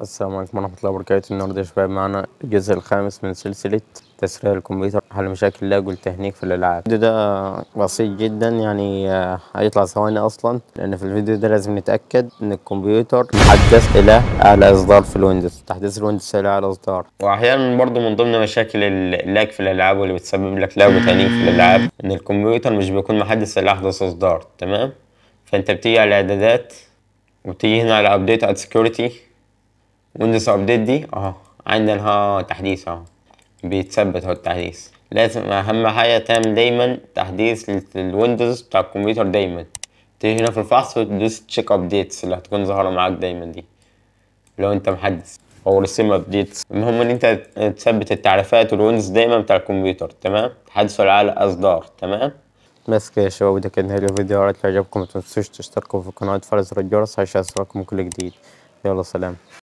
السلام عليكم ورحمة الله وبركاته النهاردة يا شباب معانا الجزء الخامس من سلسلة تسريع الكمبيوتر حل مشاكل لاج والتهنيك في الألعاب الفيديو ده بسيط جدا يعني آه، هيطلع ثواني أصلا لأن في الفيديو ده لازم نتأكد إن الكمبيوتر محدث إلى أعلى إصدار في الويندوز تحديث الويندوز إلى أعلى إصدار وأحيانا برضه من ضمن مشاكل اللاج في الألعاب واللي بتسبب لك لاج وتهنيك في الألعاب إن الكمبيوتر مش بيكون محدث إلى أحدث إصدار تمام فأنت بتيجي على إعدادات وبتيجي هنا على أبديت على سكيورتي ويندوز ابديت دي اهو عندنا تحديث اهو بيتثبت هو التحديث لازم اهم حاجه تعمل دايما تحديث للويندوز بتاع الكمبيوتر دايما تيجي هنا في الفحص وتدوس تشيك ابديتس اللي هتكون ظاهره معاك دايما دي لو انت محدث او رسم ابديتس المهم ان انت تثبت التعريفات والويندوز دايما بتاع الكمبيوتر تمام تحدثوا على الاصدار تمام بس كده يا شباب ده كان نهاية الفيديو لو عجبكم متنسوش تشتركوا في القناة وتفعلوا زر الجرس عشان يوصلكم كل جديد يلا سلام